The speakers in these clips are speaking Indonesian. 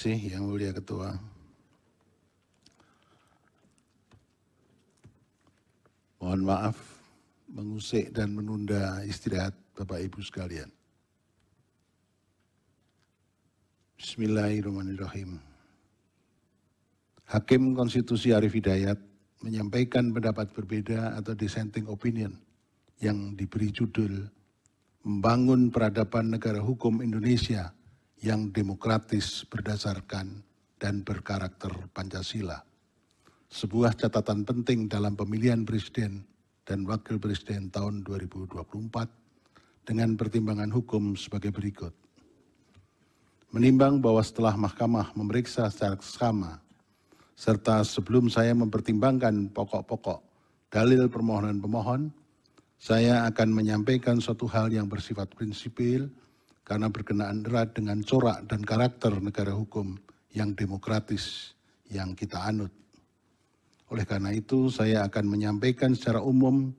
kasih Yang Mulia Ketua. Mohon maaf mengusik dan menunda istirahat Bapak Ibu sekalian. Bismillahirrahmanirrahim. Hakim Konstitusi Arif Hidayat menyampaikan pendapat berbeda atau dissenting opinion yang diberi judul Membangun Peradaban Negara Hukum Indonesia yang demokratis berdasarkan dan berkarakter Pancasila. Sebuah catatan penting dalam pemilihan presiden dan wakil presiden tahun 2024 dengan pertimbangan hukum sebagai berikut. Menimbang bahwa setelah mahkamah memeriksa secara sama, serta sebelum saya mempertimbangkan pokok-pokok dalil permohonan pemohon, saya akan menyampaikan suatu hal yang bersifat prinsipil, karena berkenaan erat dengan corak dan karakter negara hukum yang demokratis yang kita anut. Oleh karena itu, saya akan menyampaikan secara umum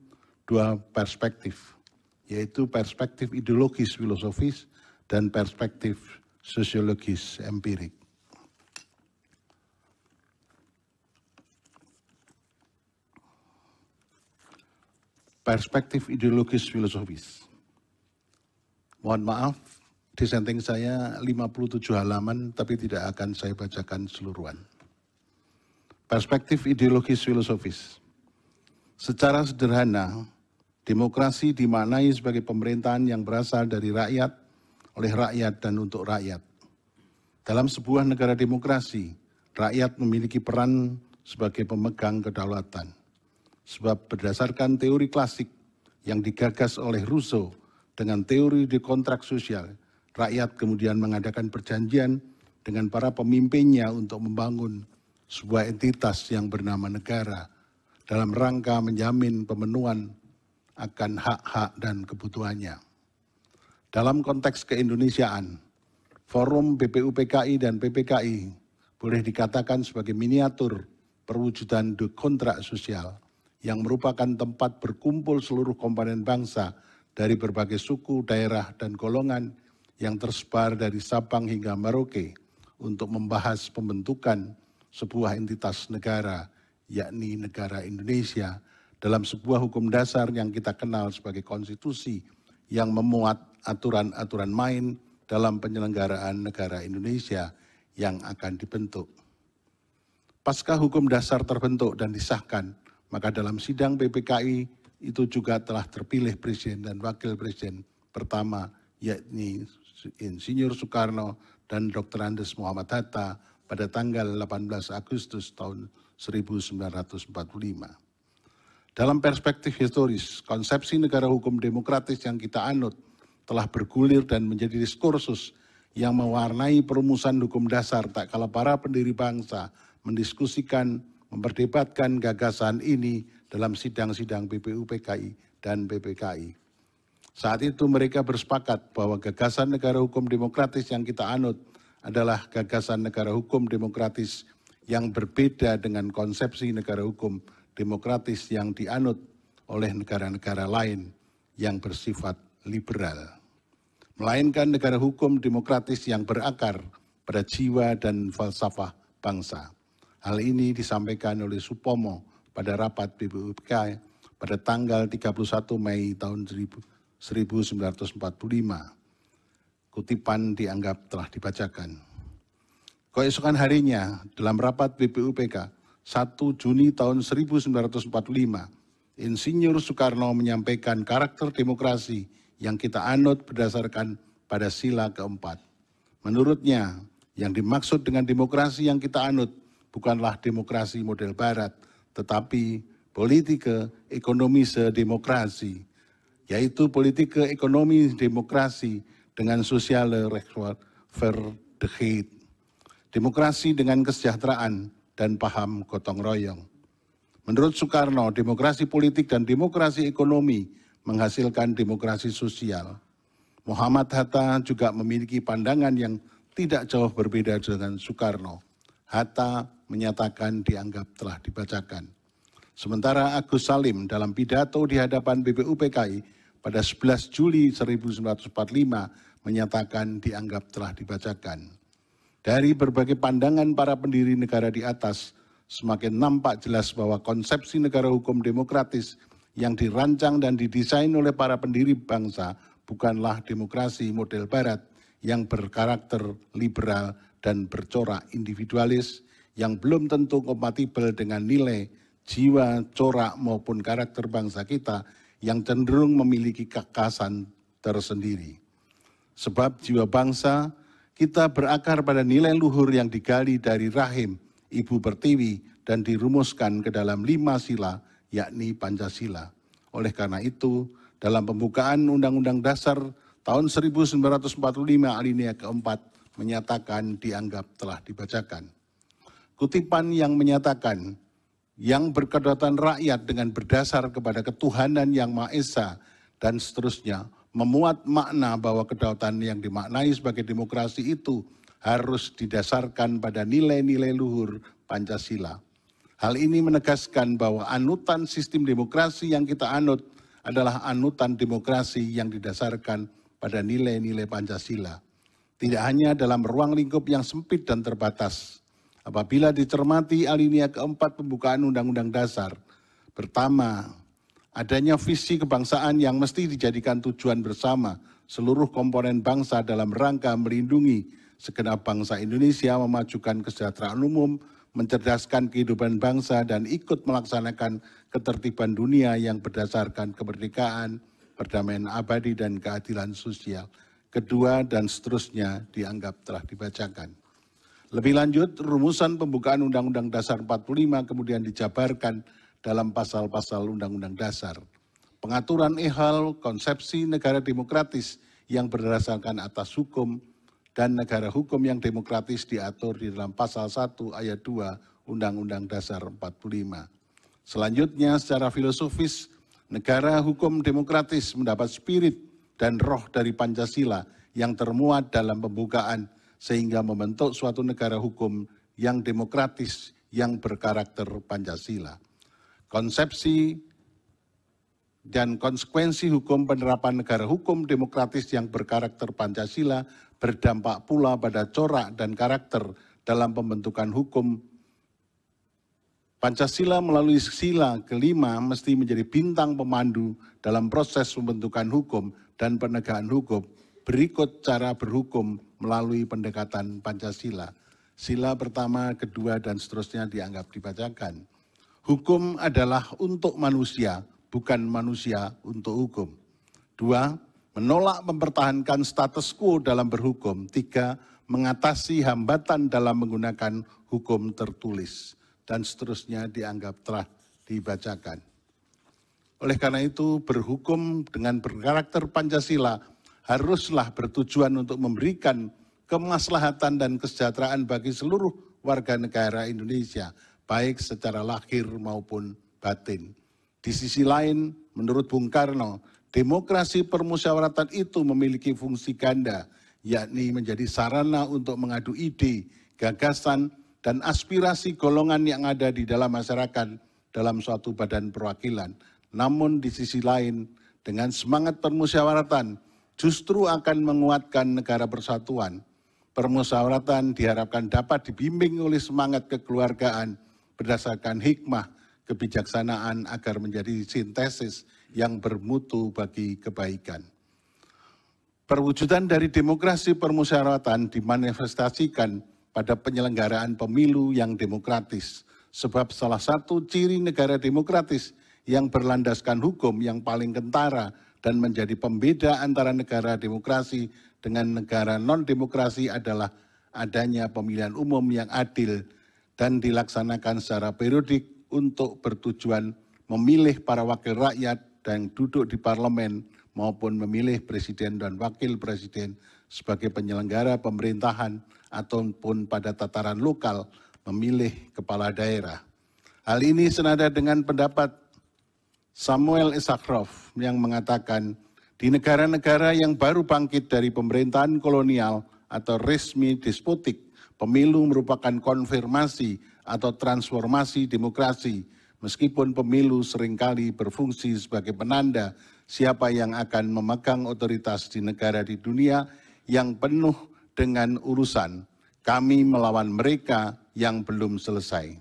dua perspektif, yaitu perspektif ideologis filosofis dan perspektif sosiologis empirik. Perspektif ideologis filosofis. Mohon maaf, disenting saya 57 halaman tapi tidak akan saya bacakan seluruhan. Perspektif ideologis filosofis. Secara sederhana, demokrasi dimaknai sebagai pemerintahan yang berasal dari rakyat, oleh rakyat dan untuk rakyat. Dalam sebuah negara demokrasi, rakyat memiliki peran sebagai pemegang kedaulatan. Sebab berdasarkan teori klasik yang digagas oleh Rousseau dengan teori di kontrak sosial rakyat kemudian mengadakan perjanjian dengan para pemimpinnya untuk membangun sebuah entitas yang bernama negara dalam rangka menjamin pemenuhan akan hak-hak dan kebutuhannya. Dalam konteks keindonesiaan, forum BPUPKI dan PPKI boleh dikatakan sebagai miniatur perwujudan kontrak sosial yang merupakan tempat berkumpul seluruh komponen bangsa dari berbagai suku, daerah, dan golongan yang tersebar dari Sabang hingga Merauke untuk membahas pembentukan sebuah entitas negara, yakni negara Indonesia, dalam sebuah hukum dasar yang kita kenal sebagai konstitusi yang memuat aturan-aturan main dalam penyelenggaraan negara Indonesia yang akan dibentuk. Pasca hukum dasar terbentuk dan disahkan, maka dalam sidang PPKI itu juga telah terpilih presiden dan wakil presiden pertama yakni Insinyur Soekarno dan Dr. Andes Muhammad Hatta pada tanggal 18 Agustus tahun 1945. Dalam perspektif historis, konsepsi negara hukum demokratis yang kita anut telah bergulir dan menjadi diskursus yang mewarnai perumusan hukum dasar tak kala para pendiri bangsa mendiskusikan, memperdebatkan gagasan ini dalam sidang-sidang PPUPKI dan PPKI. Saat itu mereka bersepakat bahwa gagasan negara hukum demokratis yang kita anut adalah gagasan negara hukum demokratis yang berbeda dengan konsepsi negara hukum demokratis yang dianut oleh negara-negara lain yang bersifat liberal. Melainkan negara hukum demokratis yang berakar pada jiwa dan falsafah bangsa. Hal ini disampaikan oleh Supomo pada rapat BPUPK pada tanggal 31 Mei tahun 2000 1945. Kutipan dianggap telah dibacakan. Keesokan harinya, dalam rapat BPUPK 1 Juni tahun 1945, Insinyur Soekarno menyampaikan karakter demokrasi yang kita anut berdasarkan pada sila keempat. Menurutnya, yang dimaksud dengan demokrasi yang kita anut bukanlah demokrasi model barat, tetapi politike ekonomise demokrasi yaitu politik ekonomi demokrasi dengan sosial verdehid, Demokrasi dengan kesejahteraan dan paham gotong royong. Menurut Soekarno, demokrasi politik dan demokrasi ekonomi menghasilkan demokrasi sosial. Muhammad Hatta juga memiliki pandangan yang tidak jauh berbeda dengan Soekarno. Hatta menyatakan dianggap telah dibacakan. Sementara Agus Salim dalam pidato di hadapan BPUPKI pada 11 Juli 1945 menyatakan dianggap telah dibacakan. Dari berbagai pandangan para pendiri negara di atas, semakin nampak jelas bahwa konsepsi negara hukum demokratis yang dirancang dan didesain oleh para pendiri bangsa bukanlah demokrasi model barat yang berkarakter liberal dan bercorak individualis yang belum tentu kompatibel dengan nilai, jiwa, corak maupun karakter bangsa kita yang cenderung memiliki kekasan tersendiri. Sebab jiwa bangsa kita berakar pada nilai luhur yang digali dari rahim ibu pertiwi dan dirumuskan ke dalam lima sila yakni Pancasila. Oleh karena itu, dalam pembukaan Undang-Undang Dasar tahun 1945 alinea keempat menyatakan dianggap telah dibacakan. Kutipan yang menyatakan yang berkedaulatan rakyat dengan berdasar kepada ketuhanan yang Maha Esa dan seterusnya memuat makna bahwa kedaulatan yang dimaknai sebagai demokrasi itu harus didasarkan pada nilai-nilai luhur Pancasila. Hal ini menegaskan bahwa anutan sistem demokrasi yang kita anut adalah anutan demokrasi yang didasarkan pada nilai-nilai Pancasila. Tidak hanya dalam ruang lingkup yang sempit dan terbatas, apabila dicermati alinia keempat pembukaan Undang-Undang Dasar. Pertama, adanya visi kebangsaan yang mesti dijadikan tujuan bersama seluruh komponen bangsa dalam rangka melindungi segenap bangsa Indonesia, memajukan kesejahteraan umum, mencerdaskan kehidupan bangsa, dan ikut melaksanakan ketertiban dunia yang berdasarkan kemerdekaan, perdamaian abadi, dan keadilan sosial. Kedua dan seterusnya dianggap telah dibacakan. Lebih lanjut, rumusan pembukaan Undang-Undang Dasar 45 kemudian dijabarkan dalam pasal-pasal Undang-Undang Dasar. Pengaturan ehal konsepsi negara demokratis yang berdasarkan atas hukum dan negara hukum yang demokratis diatur di dalam pasal 1 ayat 2 Undang-Undang Dasar 45. Selanjutnya secara filosofis, negara hukum demokratis mendapat spirit dan roh dari Pancasila yang termuat dalam pembukaan sehingga membentuk suatu negara hukum yang demokratis yang berkarakter Pancasila. Konsepsi dan konsekuensi hukum penerapan negara hukum demokratis yang berkarakter Pancasila berdampak pula pada corak dan karakter dalam pembentukan hukum Pancasila melalui sila kelima mesti menjadi bintang pemandu dalam proses pembentukan hukum dan penegakan hukum berikut cara berhukum melalui pendekatan Pancasila. Sila pertama, kedua, dan seterusnya dianggap dibacakan. Hukum adalah untuk manusia, bukan manusia untuk hukum. Dua, menolak mempertahankan status quo dalam berhukum. Tiga, mengatasi hambatan dalam menggunakan hukum tertulis. Dan seterusnya dianggap telah dibacakan. Oleh karena itu, berhukum dengan berkarakter Pancasila haruslah bertujuan untuk memberikan kemaslahatan dan kesejahteraan bagi seluruh warga negara Indonesia, baik secara lahir maupun batin. Di sisi lain, menurut Bung Karno, demokrasi permusyawaratan itu memiliki fungsi ganda, yakni menjadi sarana untuk mengadu ide, gagasan, dan aspirasi golongan yang ada di dalam masyarakat dalam suatu badan perwakilan. Namun di sisi lain, dengan semangat permusyawaratan, justru akan menguatkan negara persatuan. Permusyawaratan diharapkan dapat dibimbing oleh semangat kekeluargaan berdasarkan hikmah kebijaksanaan agar menjadi sintesis yang bermutu bagi kebaikan. Perwujudan dari demokrasi permusyawaratan dimanifestasikan pada penyelenggaraan pemilu yang demokratis, sebab salah satu ciri negara demokratis yang berlandaskan hukum yang paling kentara dan menjadi pembeda antara negara demokrasi dengan negara non demokrasi adalah adanya pemilihan umum yang adil dan dilaksanakan secara periodik untuk bertujuan memilih para wakil rakyat dan duduk di parlemen maupun memilih presiden dan wakil presiden sebagai penyelenggara pemerintahan ataupun pada tataran lokal memilih kepala daerah. Hal ini senada dengan pendapat Samuel Isakrov yang mengatakan, di negara-negara yang baru bangkit dari pemerintahan kolonial atau resmi despotik, pemilu merupakan konfirmasi atau transformasi demokrasi, meskipun pemilu seringkali berfungsi sebagai penanda siapa yang akan memegang otoritas di negara di dunia yang penuh dengan urusan. Kami melawan mereka yang belum selesai.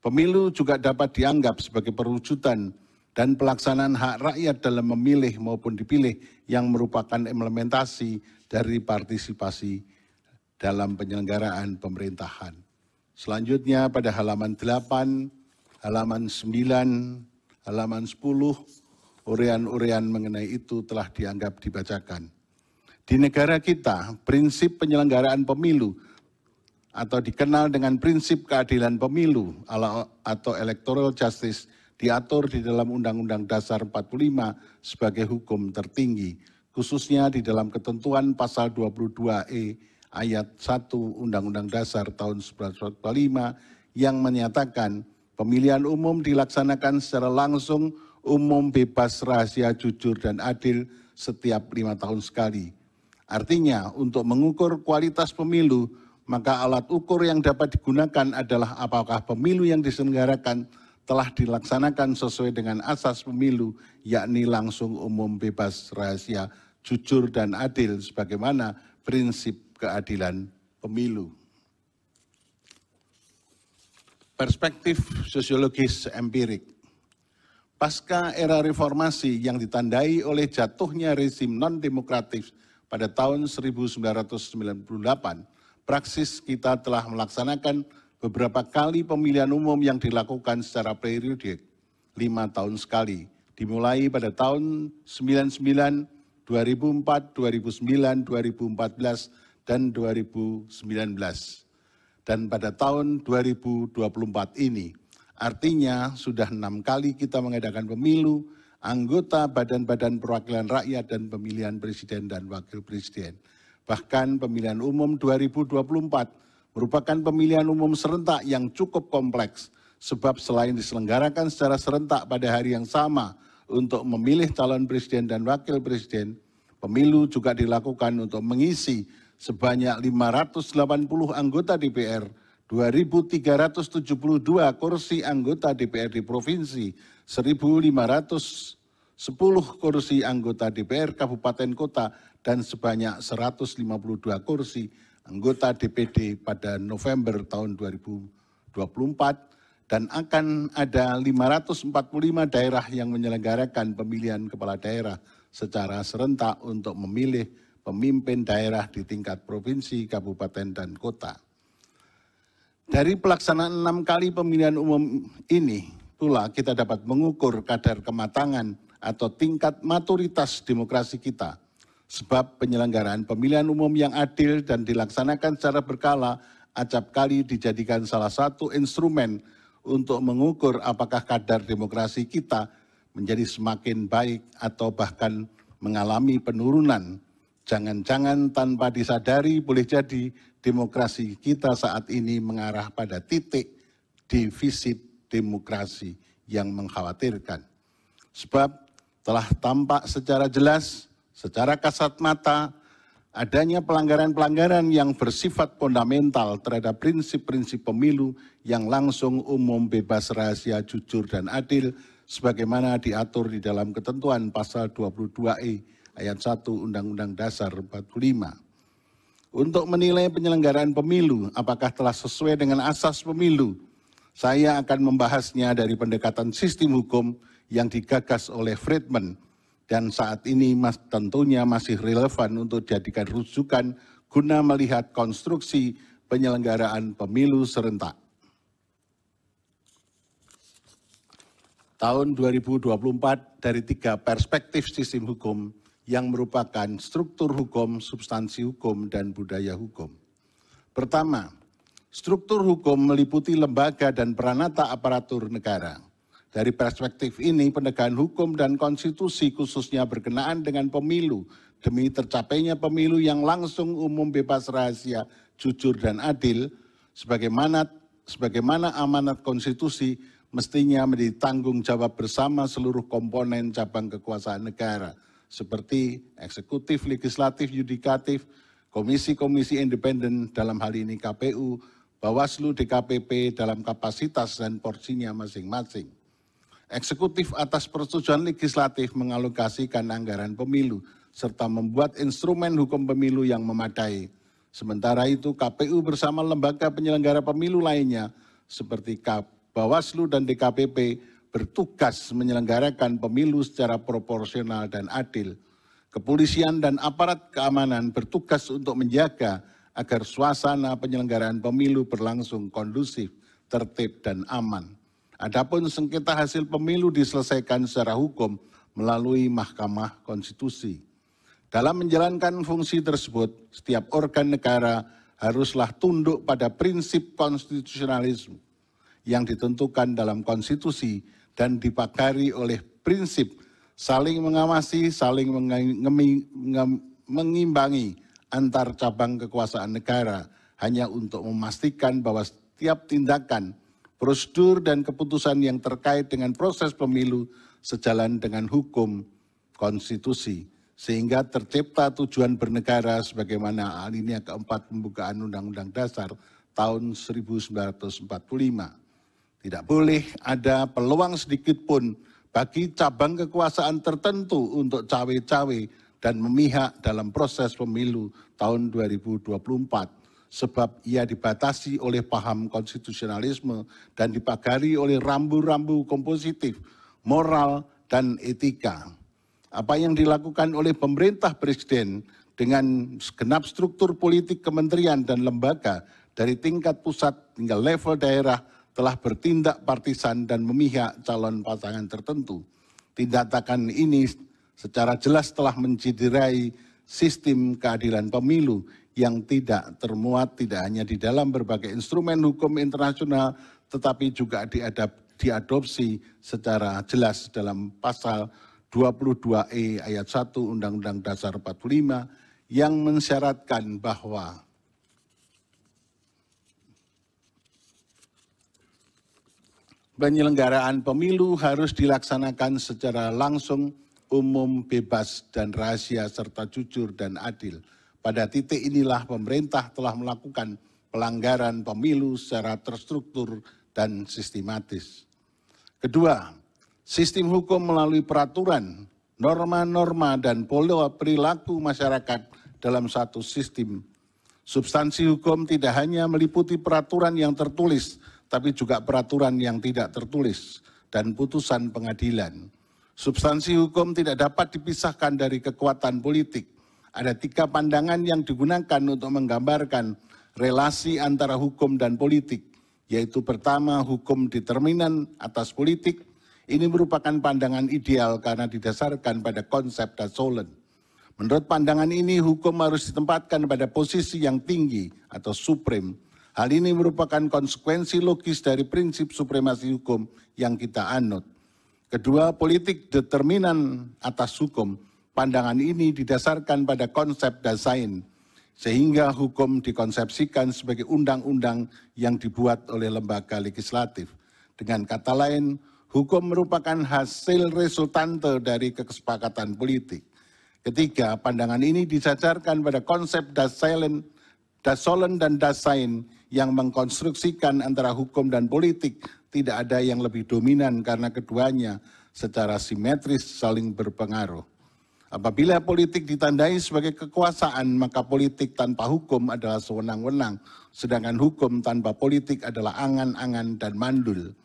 Pemilu juga dapat dianggap sebagai perwujudan dan pelaksanaan hak rakyat dalam memilih maupun dipilih yang merupakan implementasi dari partisipasi dalam penyelenggaraan pemerintahan. Selanjutnya pada halaman 8, halaman 9, halaman 10, urian-urian mengenai itu telah dianggap dibacakan. Di negara kita, prinsip penyelenggaraan pemilu atau dikenal dengan prinsip keadilan pemilu atau electoral justice diatur di dalam Undang-Undang Dasar 45 sebagai hukum tertinggi, khususnya di dalam ketentuan pasal 22E ayat 1 Undang-Undang Dasar tahun 1945 yang menyatakan pemilihan umum dilaksanakan secara langsung, umum, bebas, rahasia, jujur, dan adil setiap lima tahun sekali. Artinya, untuk mengukur kualitas pemilu, maka alat ukur yang dapat digunakan adalah apakah pemilu yang diselenggarakan telah dilaksanakan sesuai dengan asas pemilu, yakni langsung umum bebas rahasia, jujur dan adil sebagaimana prinsip keadilan pemilu. Perspektif sosiologis empirik. Pasca era reformasi yang ditandai oleh jatuhnya rezim non-demokratif pada tahun 1998, praksis kita telah melaksanakan beberapa kali pemilihan umum yang dilakukan secara periodik, lima tahun sekali, dimulai pada tahun 99, 2004, 2009, 2014, dan 2019. Dan pada tahun 2024 ini, artinya sudah enam kali kita mengadakan pemilu, anggota badan-badan perwakilan rakyat dan pemilihan presiden dan wakil presiden. Bahkan pemilihan umum 2024 merupakan pemilihan umum serentak yang cukup kompleks, sebab selain diselenggarakan secara serentak pada hari yang sama untuk memilih calon presiden dan wakil presiden, pemilu juga dilakukan untuk mengisi sebanyak 580 anggota DPR, 2.372 kursi anggota DPR di provinsi, 1.510 kursi anggota DPR kabupaten kota, dan sebanyak 152 kursi anggota DPD pada November tahun 2024 dan akan ada 545 daerah yang menyelenggarakan pemilihan kepala daerah secara serentak untuk memilih pemimpin daerah di tingkat provinsi, kabupaten, dan kota. Dari pelaksanaan enam kali pemilihan umum ini, pula kita dapat mengukur kadar kematangan atau tingkat maturitas demokrasi kita – sebab penyelenggaraan pemilihan umum yang adil dan dilaksanakan secara berkala acap kali dijadikan salah satu instrumen untuk mengukur apakah kadar demokrasi kita menjadi semakin baik atau bahkan mengalami penurunan. Jangan-jangan tanpa disadari boleh jadi demokrasi kita saat ini mengarah pada titik defisit demokrasi yang mengkhawatirkan. Sebab telah tampak secara jelas secara kasat mata adanya pelanggaran-pelanggaran yang bersifat fundamental terhadap prinsip-prinsip pemilu yang langsung umum, bebas, rahasia, jujur, dan adil sebagaimana diatur di dalam ketentuan pasal 22E ayat 1 Undang-Undang Dasar 45. Untuk menilai penyelenggaraan pemilu apakah telah sesuai dengan asas pemilu, saya akan membahasnya dari pendekatan sistem hukum yang digagas oleh Friedman dan saat ini mas, tentunya masih relevan untuk dijadikan rujukan guna melihat konstruksi penyelenggaraan pemilu serentak. Tahun 2024 dari tiga perspektif sistem hukum yang merupakan struktur hukum, substansi hukum, dan budaya hukum. Pertama, struktur hukum meliputi lembaga dan peranata aparatur negara dari perspektif ini, penegakan hukum dan konstitusi khususnya berkenaan dengan pemilu demi tercapainya pemilu yang langsung, umum, bebas rahasia, jujur dan adil sebagaimana sebagaimana amanat konstitusi mestinya menjadi tanggung jawab bersama seluruh komponen cabang kekuasaan negara seperti eksekutif, legislatif, yudikatif, komisi-komisi independen dalam hal ini KPU, Bawaslu, DKPP dalam kapasitas dan porsinya masing-masing. Eksekutif atas persetujuan legislatif mengalokasikan anggaran pemilu serta membuat instrumen hukum pemilu yang memadai. Sementara itu KPU bersama lembaga penyelenggara pemilu lainnya seperti Bawaslu dan DKPP bertugas menyelenggarakan pemilu secara proporsional dan adil. Kepolisian dan aparat keamanan bertugas untuk menjaga agar suasana penyelenggaraan pemilu berlangsung kondusif, tertib, dan aman. Adapun sengketa hasil pemilu diselesaikan secara hukum melalui Mahkamah Konstitusi. Dalam menjalankan fungsi tersebut, setiap organ negara haruslah tunduk pada prinsip konstitusionalisme yang ditentukan dalam konstitusi dan dipagari oleh prinsip saling mengawasi, saling mengimbangi antar cabang kekuasaan negara hanya untuk memastikan bahwa setiap tindakan prosedur dan keputusan yang terkait dengan proses pemilu sejalan dengan hukum konstitusi sehingga tercipta tujuan bernegara sebagaimana alinia keempat pembukaan Undang-Undang Dasar tahun 1945. Tidak boleh ada peluang sedikit pun bagi cabang kekuasaan tertentu untuk cawe-cawe dan memihak dalam proses pemilu tahun 2024 sebab ia dibatasi oleh paham konstitusionalisme dan dipagari oleh rambu-rambu kompositif, moral, dan etika. Apa yang dilakukan oleh pemerintah presiden dengan segenap struktur politik kementerian dan lembaga dari tingkat pusat hingga level daerah telah bertindak partisan dan memihak calon pasangan tertentu. Tindakan ini secara jelas telah menciderai sistem keadilan pemilu yang tidak termuat tidak hanya di dalam berbagai instrumen hukum internasional, tetapi juga diadap, diadopsi secara jelas dalam pasal 22E ayat 1 Undang-Undang Dasar 45 yang mensyaratkan bahwa penyelenggaraan pemilu harus dilaksanakan secara langsung, umum, bebas, dan rahasia, serta jujur dan adil. Pada titik inilah pemerintah telah melakukan pelanggaran pemilu secara terstruktur dan sistematis. Kedua, sistem hukum melalui peraturan, norma-norma, dan pola perilaku masyarakat dalam satu sistem. Substansi hukum tidak hanya meliputi peraturan yang tertulis, tapi juga peraturan yang tidak tertulis dan putusan pengadilan. Substansi hukum tidak dapat dipisahkan dari kekuatan politik ada tiga pandangan yang digunakan untuk menggambarkan relasi antara hukum dan politik, yaitu pertama hukum determinan atas politik, ini merupakan pandangan ideal karena didasarkan pada konsep Dasolen. Menurut pandangan ini, hukum harus ditempatkan pada posisi yang tinggi atau suprem. Hal ini merupakan konsekuensi logis dari prinsip supremasi hukum yang kita anut. Kedua, politik determinan atas hukum Pandangan ini didasarkan pada konsep dasain, sehingga hukum dikonsepsikan sebagai undang-undang yang dibuat oleh lembaga legislatif. Dengan kata lain, hukum merupakan hasil resultante dari kesepakatan politik. Ketiga, pandangan ini disajarkan pada konsep dasain, dasolen dan dasain yang mengkonstruksikan antara hukum dan politik tidak ada yang lebih dominan karena keduanya secara simetris saling berpengaruh. Apabila politik ditandai sebagai kekuasaan, maka politik tanpa hukum adalah sewenang-wenang, sedangkan hukum tanpa politik adalah angan-angan dan mandul.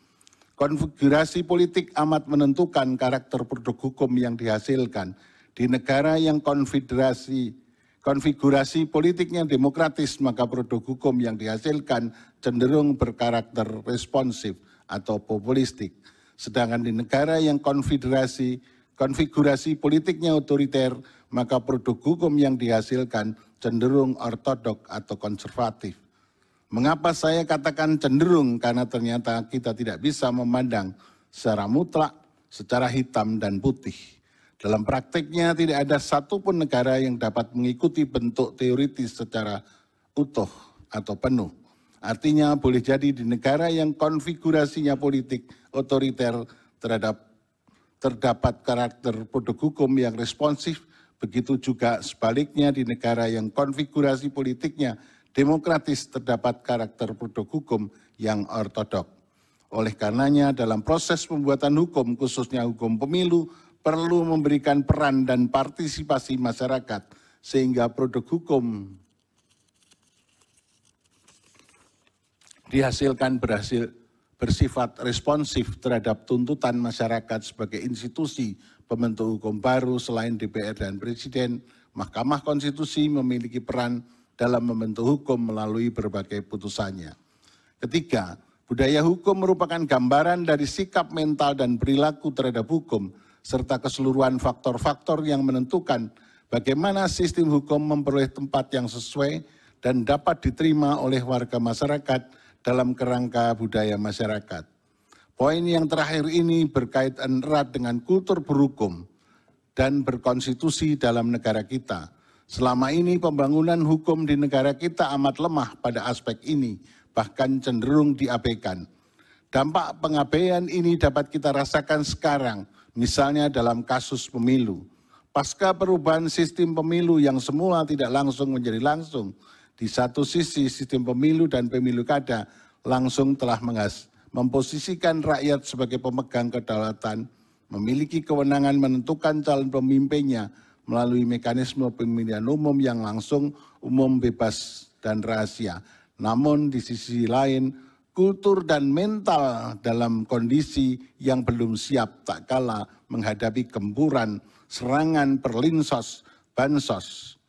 Konfigurasi politik amat menentukan karakter produk hukum yang dihasilkan. Di negara yang konfederasi konfigurasi politiknya demokratis, maka produk hukum yang dihasilkan cenderung berkarakter responsif atau populistik. Sedangkan di negara yang konfederasi konfigurasi politiknya otoriter, maka produk hukum yang dihasilkan cenderung ortodok atau konservatif. Mengapa saya katakan cenderung? Karena ternyata kita tidak bisa memandang secara mutlak, secara hitam dan putih. Dalam praktiknya tidak ada satupun negara yang dapat mengikuti bentuk teoritis secara utuh atau penuh. Artinya boleh jadi di negara yang konfigurasinya politik otoriter terhadap terdapat karakter produk hukum yang responsif, begitu juga sebaliknya di negara yang konfigurasi politiknya demokratis terdapat karakter produk hukum yang ortodok. Oleh karenanya dalam proses pembuatan hukum khususnya hukum pemilu perlu memberikan peran dan partisipasi masyarakat sehingga produk hukum dihasilkan berhasil bersifat responsif terhadap tuntutan masyarakat sebagai institusi pembentuk hukum baru selain DPR dan Presiden, Mahkamah Konstitusi memiliki peran dalam membentuk hukum melalui berbagai putusannya. Ketiga, budaya hukum merupakan gambaran dari sikap mental dan perilaku terhadap hukum, serta keseluruhan faktor-faktor yang menentukan bagaimana sistem hukum memperoleh tempat yang sesuai dan dapat diterima oleh warga masyarakat dalam kerangka budaya masyarakat. Poin yang terakhir ini berkaitan erat dengan kultur berhukum dan berkonstitusi dalam negara kita. Selama ini pembangunan hukum di negara kita amat lemah pada aspek ini, bahkan cenderung diabaikan. Dampak pengabaian ini dapat kita rasakan sekarang, misalnya dalam kasus pemilu. Pasca perubahan sistem pemilu yang semula tidak langsung menjadi langsung, di satu sisi sistem pemilu dan pemilu kada langsung telah menghas memposisikan rakyat sebagai pemegang kedaulatan, memiliki kewenangan menentukan calon pemimpinnya melalui mekanisme pemilihan umum yang langsung, umum, bebas, dan rahasia. Namun di sisi lain, kultur dan mental dalam kondisi yang belum siap tak kalah menghadapi gempuran serangan perlinsos, bansos,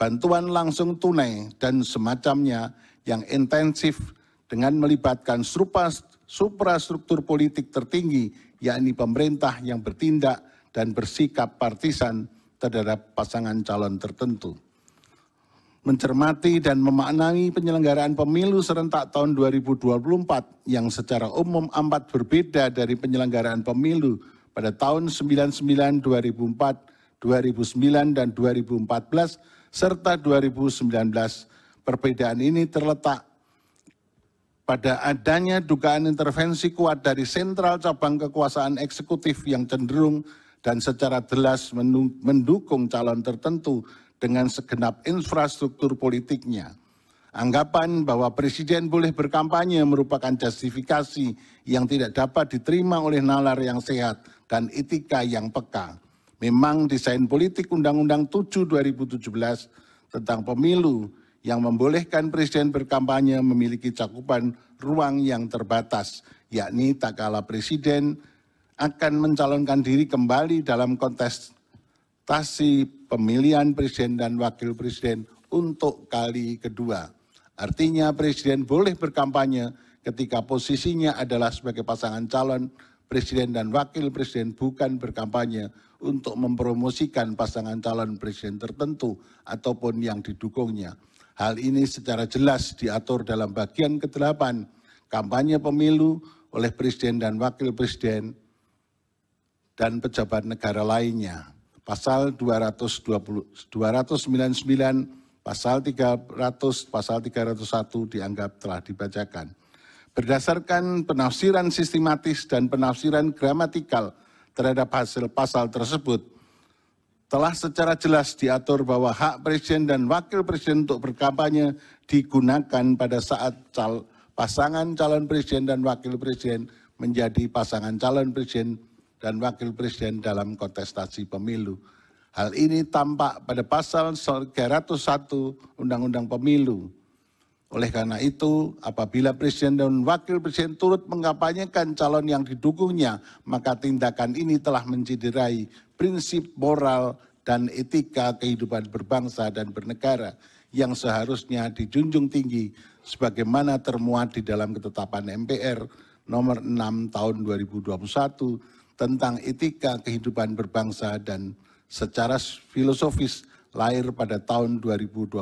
bantuan langsung tunai, dan semacamnya yang intensif dengan melibatkan suprastruktur politik tertinggi, yakni pemerintah yang bertindak dan bersikap partisan terhadap pasangan calon tertentu. Mencermati dan memaknai penyelenggaraan pemilu serentak tahun 2024 yang secara umum amat berbeda dari penyelenggaraan pemilu pada tahun 99, 2004, 2009, dan 2014 serta 2019. Perbedaan ini terletak pada adanya dugaan intervensi kuat dari sentral cabang kekuasaan eksekutif yang cenderung dan secara jelas mendukung calon tertentu dengan segenap infrastruktur politiknya. Anggapan bahwa presiden boleh berkampanye merupakan justifikasi yang tidak dapat diterima oleh nalar yang sehat dan etika yang peka. Memang desain politik Undang-Undang 7 2017 tentang pemilu yang membolehkan presiden berkampanye memiliki cakupan ruang yang terbatas, yakni tak kalah presiden akan mencalonkan diri kembali dalam kontestasi pemilihan presiden dan wakil presiden untuk kali kedua. Artinya presiden boleh berkampanye ketika posisinya adalah sebagai pasangan calon presiden dan wakil presiden bukan berkampanye untuk mempromosikan pasangan calon presiden tertentu ataupun yang didukungnya. Hal ini secara jelas diatur dalam bagian ke-8 kampanye pemilu oleh presiden dan wakil presiden dan pejabat negara lainnya. Pasal 220, 299, pasal 300, pasal 301 dianggap telah dibacakan. Berdasarkan penafsiran sistematis dan penafsiran gramatikal terhadap hasil pasal tersebut telah secara jelas diatur bahwa hak presiden dan wakil presiden untuk berkampanye digunakan pada saat cal pasangan calon presiden dan wakil presiden menjadi pasangan calon presiden dan wakil presiden dalam kontestasi pemilu. Hal ini tampak pada pasal 301 Undang-Undang Pemilu oleh karena itu, apabila presiden dan wakil presiden turut mengkampanyekan calon yang didukungnya, maka tindakan ini telah menciderai prinsip moral dan etika kehidupan berbangsa dan bernegara yang seharusnya dijunjung tinggi sebagaimana termuat di dalam ketetapan MPR nomor 6 tahun 2021 tentang etika kehidupan berbangsa dan secara filosofis lahir pada tahun 2021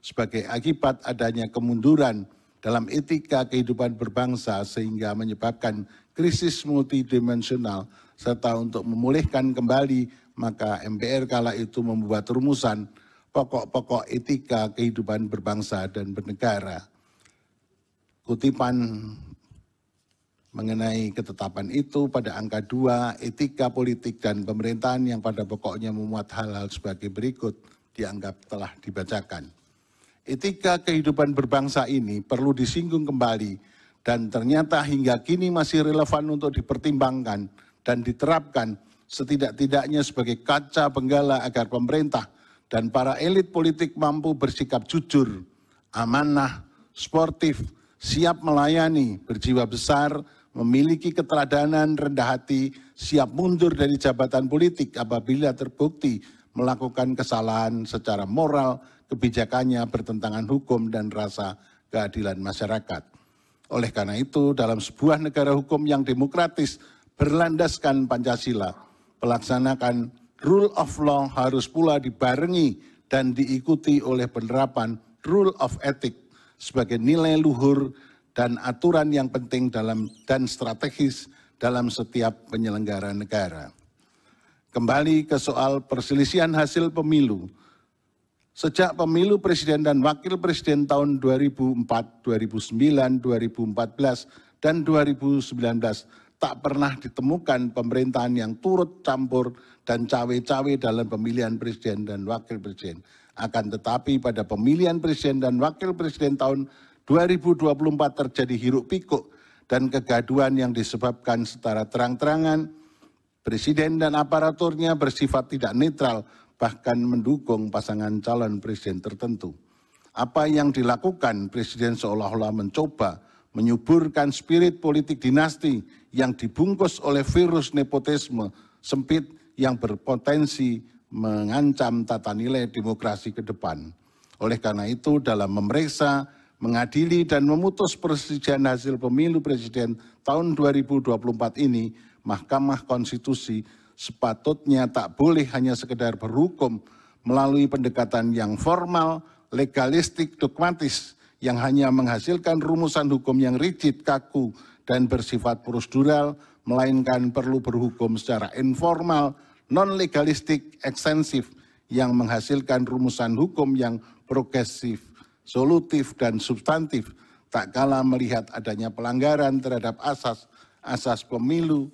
sebagai akibat adanya kemunduran dalam etika kehidupan berbangsa sehingga menyebabkan krisis multidimensional serta untuk memulihkan kembali maka MPR kala itu membuat rumusan pokok-pokok etika kehidupan berbangsa dan bernegara. Kutipan mengenai ketetapan itu pada angka 2 etika politik dan pemerintahan yang pada pokoknya memuat hal-hal sebagai berikut dianggap telah dibacakan etika kehidupan berbangsa ini perlu disinggung kembali dan ternyata hingga kini masih relevan untuk dipertimbangkan dan diterapkan setidak-tidaknya sebagai kaca penggala agar pemerintah dan para elit politik mampu bersikap jujur, amanah, sportif, siap melayani, berjiwa besar, memiliki keteladanan rendah hati, siap mundur dari jabatan politik apabila terbukti melakukan kesalahan secara moral kebijakannya bertentangan hukum dan rasa keadilan masyarakat. Oleh karena itu, dalam sebuah negara hukum yang demokratis berlandaskan Pancasila, pelaksanaan rule of law harus pula dibarengi dan diikuti oleh penerapan rule of ethic sebagai nilai luhur dan aturan yang penting dalam dan strategis dalam setiap penyelenggara negara. Kembali ke soal perselisihan hasil pemilu, sejak pemilu presiden dan wakil presiden tahun 2004, 2009, 2014, dan 2019 tak pernah ditemukan pemerintahan yang turut campur dan cawe-cawe dalam pemilihan presiden dan wakil presiden. Akan tetapi pada pemilihan presiden dan wakil presiden tahun 2024 terjadi hiruk pikuk dan kegaduan yang disebabkan secara terang-terangan presiden dan aparaturnya bersifat tidak netral bahkan mendukung pasangan calon presiden tertentu. Apa yang dilakukan presiden seolah-olah mencoba menyuburkan spirit politik dinasti yang dibungkus oleh virus nepotisme sempit yang berpotensi mengancam tata nilai demokrasi ke depan. Oleh karena itu, dalam memeriksa, mengadili, dan memutus persetujuan hasil pemilu presiden tahun 2024 ini, Mahkamah Konstitusi sepatutnya tak boleh hanya sekedar berhukum melalui pendekatan yang formal, legalistik, dogmatis yang hanya menghasilkan rumusan hukum yang rigid, kaku, dan bersifat prosedural, melainkan perlu berhukum secara informal, non-legalistik, ekstensif, yang menghasilkan rumusan hukum yang progresif, solutif, dan substantif, tak kalah melihat adanya pelanggaran terhadap asas, asas pemilu,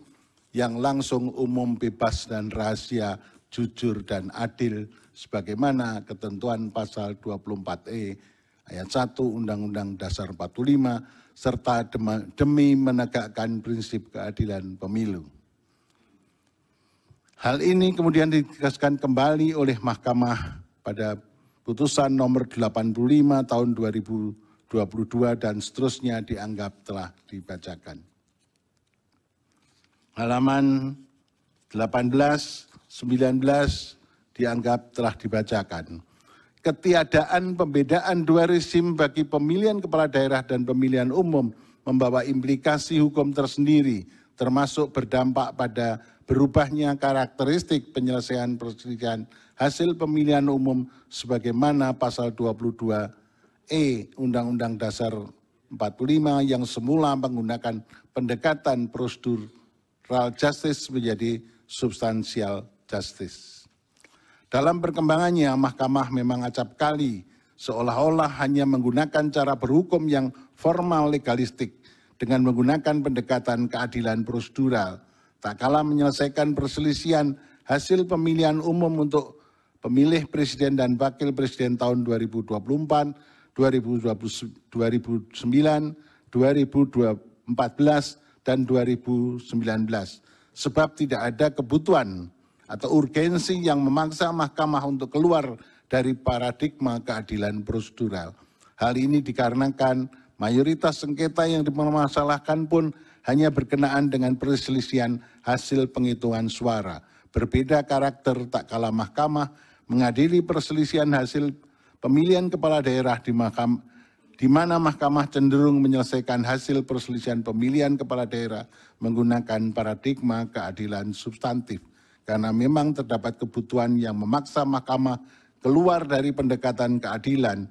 yang langsung umum, bebas dan rahasia, jujur dan adil sebagaimana ketentuan pasal 24E ayat 1 Undang-Undang Dasar 45 serta demi menegakkan prinsip keadilan pemilu. Hal ini kemudian ditegaskan kembali oleh Mahkamah pada putusan nomor 85 tahun 2022 dan seterusnya dianggap telah dibacakan halaman 18, 19 dianggap telah dibacakan. Ketiadaan pembedaan dua resim bagi pemilihan kepala daerah dan pemilihan umum membawa implikasi hukum tersendiri, termasuk berdampak pada berubahnya karakteristik penyelesaian perselisihan hasil pemilihan umum sebagaimana pasal 22E Undang-Undang Dasar 45 yang semula menggunakan pendekatan prosedur structural justice menjadi substansial justice. Dalam perkembangannya, mahkamah memang acap kali seolah-olah hanya menggunakan cara berhukum yang formal legalistik dengan menggunakan pendekatan keadilan prosedural, tak kalah menyelesaikan perselisihan hasil pemilihan umum untuk pemilih presiden dan wakil presiden tahun 2024, 2020, 2009, 2014, dan 2019. Sebab tidak ada kebutuhan atau urgensi yang memaksa mahkamah untuk keluar dari paradigma keadilan prosedural. Hal ini dikarenakan mayoritas sengketa yang dipermasalahkan pun hanya berkenaan dengan perselisihan hasil penghitungan suara. Berbeda karakter tak kalah mahkamah mengadili perselisihan hasil pemilihan kepala daerah di mahkamah di mana mahkamah cenderung menyelesaikan hasil perselisihan pemilihan kepala daerah menggunakan paradigma keadilan substantif karena memang terdapat kebutuhan yang memaksa mahkamah keluar dari pendekatan keadilan.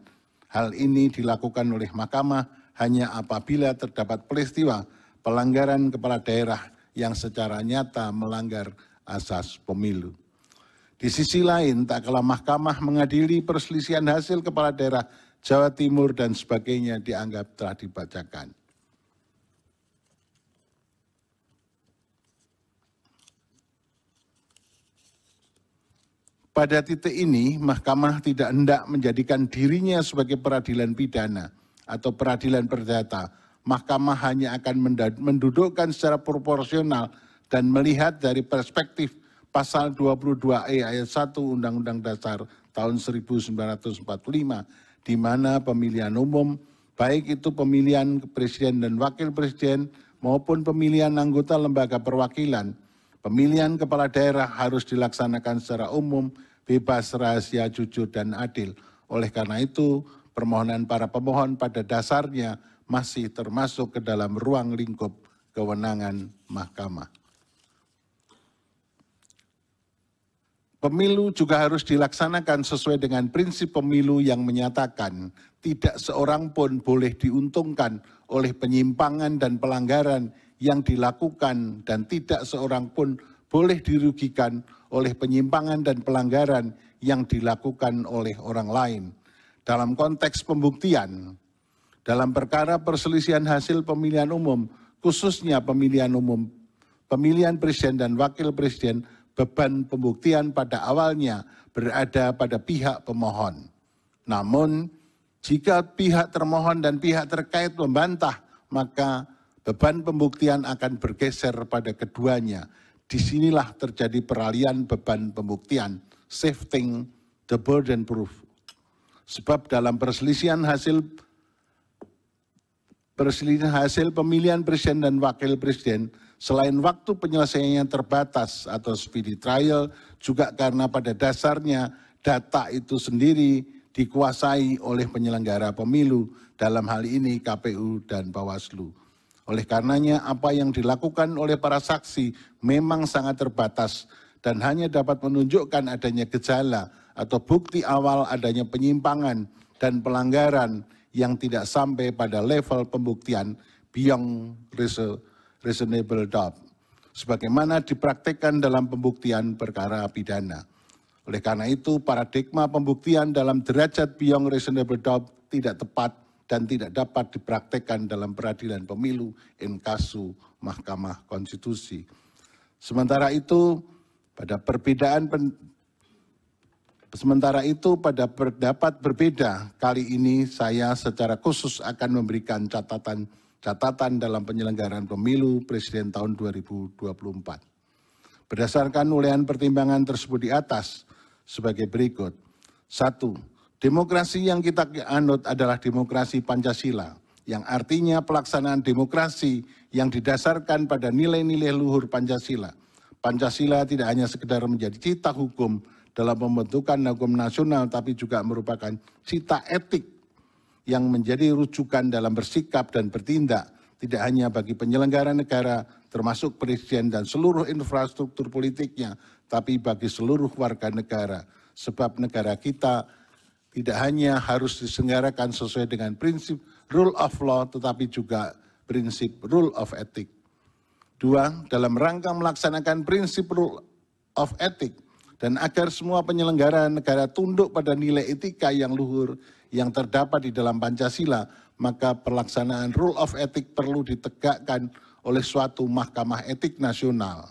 Hal ini dilakukan oleh mahkamah hanya apabila terdapat peristiwa pelanggaran kepala daerah yang secara nyata melanggar asas pemilu. Di sisi lain, tak kalah mahkamah mengadili perselisihan hasil kepala daerah Jawa Timur, dan sebagainya dianggap telah dibacakan. Pada titik ini, mahkamah tidak hendak menjadikan dirinya sebagai peradilan pidana atau peradilan perdata. Mahkamah hanya akan mendudukkan secara proporsional dan melihat dari perspektif pasal 22E ayat 1 Undang-Undang Dasar tahun 1945 di mana pemilihan umum, baik itu pemilihan presiden dan wakil presiden, maupun pemilihan anggota lembaga perwakilan, pemilihan kepala daerah harus dilaksanakan secara umum, bebas, rahasia, jujur, dan adil. Oleh karena itu, permohonan para pemohon pada dasarnya masih termasuk ke dalam ruang lingkup kewenangan mahkamah. Pemilu juga harus dilaksanakan sesuai dengan prinsip pemilu yang menyatakan tidak seorang pun boleh diuntungkan oleh penyimpangan dan pelanggaran yang dilakukan dan tidak seorang pun boleh dirugikan oleh penyimpangan dan pelanggaran yang dilakukan oleh orang lain. Dalam konteks pembuktian, dalam perkara perselisihan hasil pemilihan umum, khususnya pemilihan umum, pemilihan presiden dan wakil presiden beban pembuktian pada awalnya berada pada pihak pemohon. Namun, jika pihak termohon dan pihak terkait membantah, maka beban pembuktian akan bergeser pada keduanya. Disinilah terjadi peralihan beban pembuktian, shifting the burden proof. Sebab dalam perselisihan hasil perselisihan hasil pemilihan presiden dan wakil presiden Selain waktu penyelesaiannya terbatas atau speedy trial, juga karena pada dasarnya data itu sendiri dikuasai oleh penyelenggara pemilu, dalam hal ini KPU dan Bawaslu. Oleh karenanya apa yang dilakukan oleh para saksi memang sangat terbatas dan hanya dapat menunjukkan adanya gejala atau bukti awal adanya penyimpangan dan pelanggaran yang tidak sampai pada level pembuktian beyond reasonable reasonable doubt sebagaimana dipraktekkan dalam pembuktian perkara pidana. Oleh karena itu, paradigma pembuktian dalam derajat beyond reasonable doubt tidak tepat dan tidak dapat dipraktekkan dalam peradilan pemilu in kasu Mahkamah Konstitusi. Sementara itu, pada perbedaan pen... Sementara itu pada pendapat berbeda, kali ini saya secara khusus akan memberikan catatan catatan dalam penyelenggaraan pemilu presiden tahun 2024. Berdasarkan ulean pertimbangan tersebut di atas sebagai berikut. Satu, demokrasi yang kita anut adalah demokrasi Pancasila, yang artinya pelaksanaan demokrasi yang didasarkan pada nilai-nilai luhur Pancasila. Pancasila tidak hanya sekedar menjadi cita hukum dalam pembentukan hukum nasional, tapi juga merupakan cita etik yang menjadi rujukan dalam bersikap dan bertindak tidak hanya bagi penyelenggara negara termasuk presiden dan seluruh infrastruktur politiknya, tapi bagi seluruh warga negara. Sebab negara kita tidak hanya harus disenggarakan sesuai dengan prinsip rule of law, tetapi juga prinsip rule of ethic. Dua, dalam rangka melaksanakan prinsip rule of ethic, dan agar semua penyelenggara negara tunduk pada nilai etika yang luhur yang terdapat di dalam Pancasila, maka pelaksanaan rule of etik perlu ditegakkan oleh suatu mahkamah etik nasional.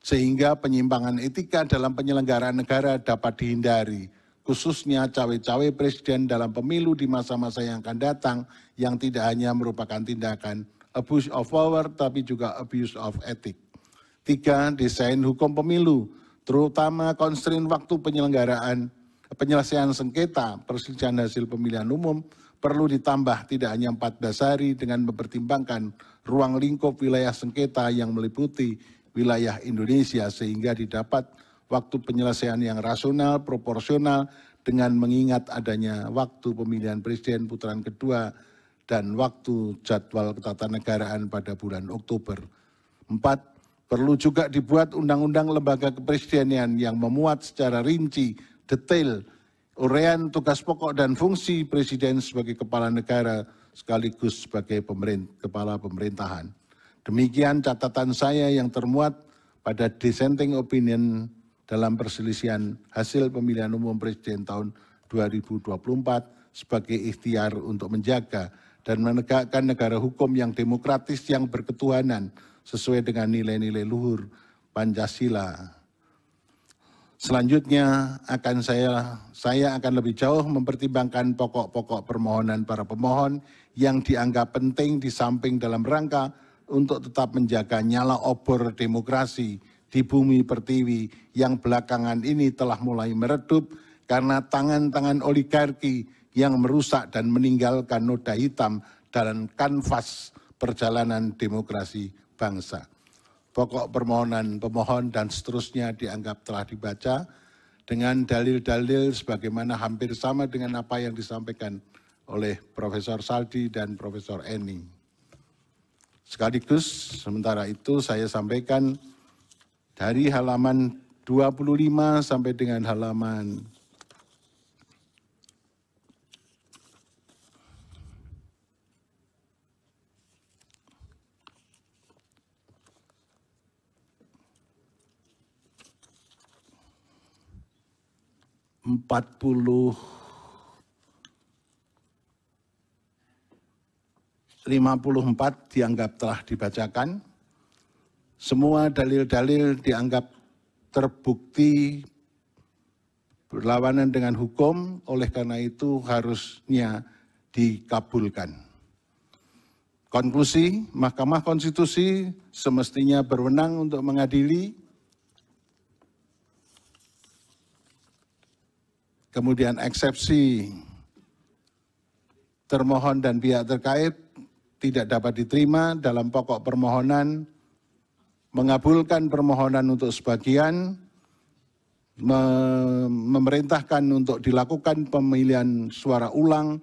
Sehingga penyimpangan etika dalam penyelenggaraan negara dapat dihindari, khususnya cawe-cawe presiden dalam pemilu di masa-masa yang akan datang yang tidak hanya merupakan tindakan abuse of power tapi juga abuse of ethic. Tiga, desain hukum pemilu terutama konstrin waktu penyelenggaraan penyelesaian sengketa perselisihan hasil pemilihan umum perlu ditambah tidak hanya 14 hari dengan mempertimbangkan ruang lingkup wilayah sengketa yang meliputi wilayah Indonesia sehingga didapat waktu penyelesaian yang rasional, proporsional dengan mengingat adanya waktu pemilihan presiden putaran kedua dan waktu jadwal ketatanegaraan pada bulan Oktober. Empat, Perlu juga dibuat undang-undang lembaga kepresidenan yang memuat secara rinci, detail, urean tugas pokok dan fungsi presiden sebagai kepala negara sekaligus sebagai pemerintah, kepala pemerintahan. Demikian catatan saya yang termuat pada dissenting opinion dalam perselisihan hasil pemilihan umum presiden tahun 2024 sebagai ikhtiar untuk menjaga dan menegakkan negara hukum yang demokratis yang berketuhanan sesuai dengan nilai-nilai luhur Pancasila. Selanjutnya akan saya saya akan lebih jauh mempertimbangkan pokok-pokok permohonan para pemohon yang dianggap penting di samping dalam rangka untuk tetap menjaga nyala obor demokrasi di bumi pertiwi yang belakangan ini telah mulai meredup karena tangan-tangan oligarki yang merusak dan meninggalkan noda hitam dalam kanvas perjalanan demokrasi bangsa. Pokok permohonan pemohon dan seterusnya dianggap telah dibaca dengan dalil-dalil sebagaimana hampir sama dengan apa yang disampaikan oleh Profesor Saldi dan Profesor Eni. Sekaligus sementara itu saya sampaikan dari halaman 25 sampai dengan halaman 40 54 dianggap telah dibacakan. Semua dalil-dalil dianggap terbukti berlawanan dengan hukum, oleh karena itu harusnya dikabulkan. Konklusi, Mahkamah Konstitusi semestinya berwenang untuk mengadili kemudian eksepsi termohon dan pihak terkait tidak dapat diterima dalam pokok permohonan, mengabulkan permohonan untuk sebagian, memerintahkan untuk dilakukan pemilihan suara ulang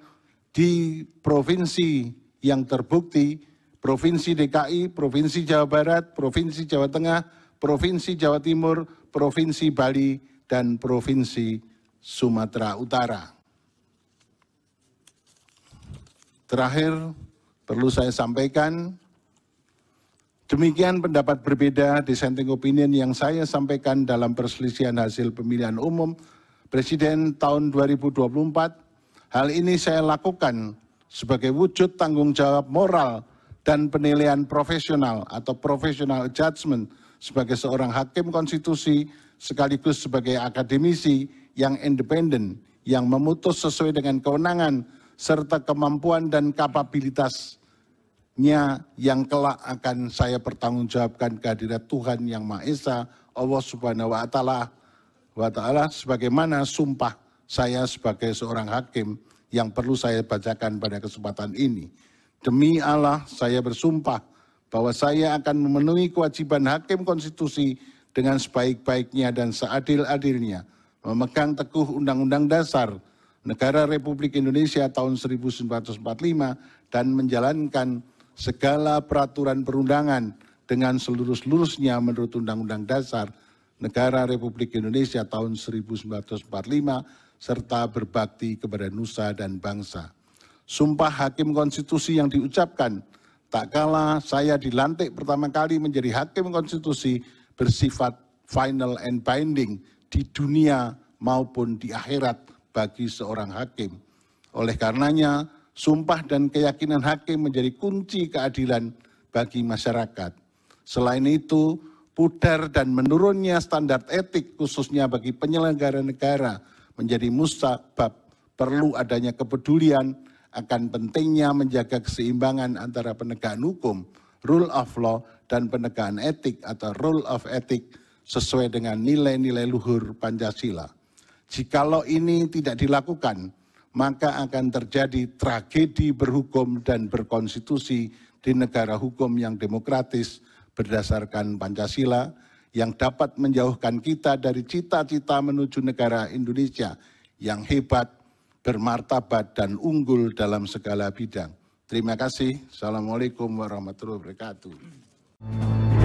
di provinsi yang terbukti, Provinsi DKI, Provinsi Jawa Barat, Provinsi Jawa Tengah, Provinsi Jawa Timur, Provinsi Bali, dan Provinsi Sumatera Utara. Terakhir, perlu saya sampaikan, demikian pendapat berbeda dissenting opinion yang saya sampaikan dalam perselisihan hasil pemilihan umum Presiden tahun 2024. Hal ini saya lakukan sebagai wujud tanggung jawab moral dan penilaian profesional atau professional judgment sebagai seorang hakim konstitusi sekaligus sebagai akademisi yang independen, yang memutus sesuai dengan kewenangan, serta kemampuan dan kapabilitasnya yang kelak akan saya pertanggungjawabkan kehadirat Tuhan Yang Maha Esa, Allah Subhanahu wa Ta'ala, wa Ta'ala, sebagaimana sumpah saya sebagai seorang hakim yang perlu saya bacakan pada kesempatan ini. Demi Allah, saya bersumpah bahwa saya akan memenuhi kewajiban hakim konstitusi dengan sebaik-baiknya dan seadil-adilnya memegang teguh Undang-Undang Dasar Negara Republik Indonesia tahun 1945 dan menjalankan segala peraturan perundangan dengan seluruh-seluruhnya menurut Undang-Undang Dasar Negara Republik Indonesia tahun 1945 serta berbakti kepada nusa dan bangsa. Sumpah hakim konstitusi yang diucapkan tak kalah saya dilantik pertama kali menjadi hakim konstitusi bersifat final and binding di dunia maupun di akhirat bagi seorang hakim. Oleh karenanya, sumpah dan keyakinan hakim menjadi kunci keadilan bagi masyarakat. Selain itu, pudar dan menurunnya standar etik khususnya bagi penyelenggara negara menjadi musabab perlu adanya kepedulian akan pentingnya menjaga keseimbangan antara penegakan hukum, rule of law, dan penegakan etik atau rule of ethics sesuai dengan nilai-nilai luhur Pancasila. Jikalau ini tidak dilakukan, maka akan terjadi tragedi berhukum dan berkonstitusi di negara hukum yang demokratis berdasarkan Pancasila yang dapat menjauhkan kita dari cita-cita menuju negara Indonesia yang hebat, bermartabat, dan unggul dalam segala bidang. Terima kasih. Assalamualaikum warahmatullahi wabarakatuh.